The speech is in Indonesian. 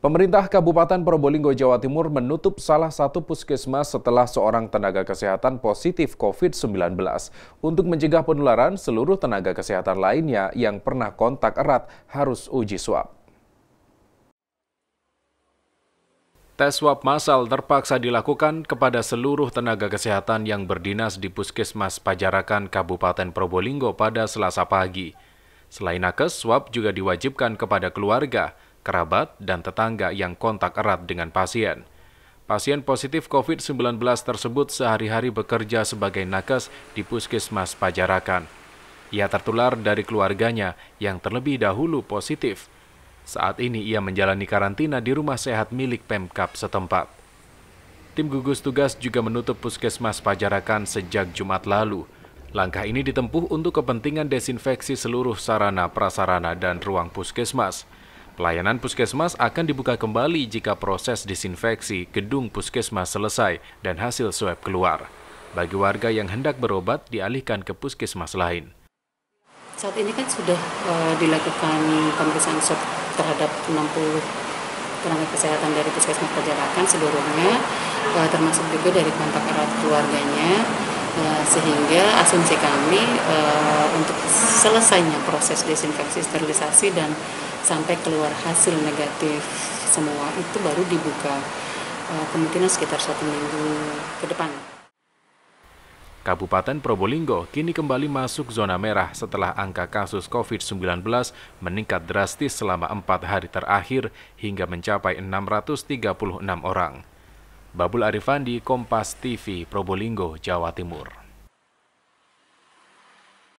Pemerintah Kabupaten Probolinggo, Jawa Timur menutup salah satu puskesmas setelah seorang tenaga kesehatan positif COVID-19. Untuk mencegah penularan, seluruh tenaga kesehatan lainnya yang pernah kontak erat harus uji swab. Tes swab massal terpaksa dilakukan kepada seluruh tenaga kesehatan yang berdinas di Puskesmas Pajarakan Kabupaten Probolinggo pada Selasa pagi. Selain nakes, swab juga diwajibkan kepada keluarga, kerabat, dan tetangga yang kontak erat dengan pasien. Pasien positif COVID-19 tersebut sehari-hari bekerja sebagai nakes di Puskesmas Pajarakan. Ia tertular dari keluarganya yang terlebih dahulu positif. Saat ini ia menjalani karantina di rumah sehat milik Pemkap setempat. Tim gugus tugas juga menutup Puskesmas Pajarakan sejak Jumat lalu. Langkah ini ditempuh untuk kepentingan desinfeksi seluruh sarana prasarana dan ruang puskesmas. Layanan puskesmas akan dibuka kembali jika proses disinfeksi gedung puskesmas selesai dan hasil swab keluar. Bagi warga yang hendak berobat dialihkan ke puskesmas lain. Saat ini kan sudah e, dilakukan pemeriksaan swab terhadap 60 tenaga kesehatan dari puskesmas perjalanan, seluruhnya, e, termasuk juga dari kontak erat keluarganya, e, sehingga asumsi kami e, untuk selesainya proses desinfeksi, sterilisasi dan sampai keluar hasil negatif semua itu baru dibuka eh, kemungkinan sekitar satu minggu ke depan. Kabupaten Probolinggo kini kembali masuk zona merah setelah angka kasus COVID-19 meningkat drastis selama empat hari terakhir hingga mencapai 636 orang. Babul Arifandi, Kompas TV, Probolinggo, Jawa Timur.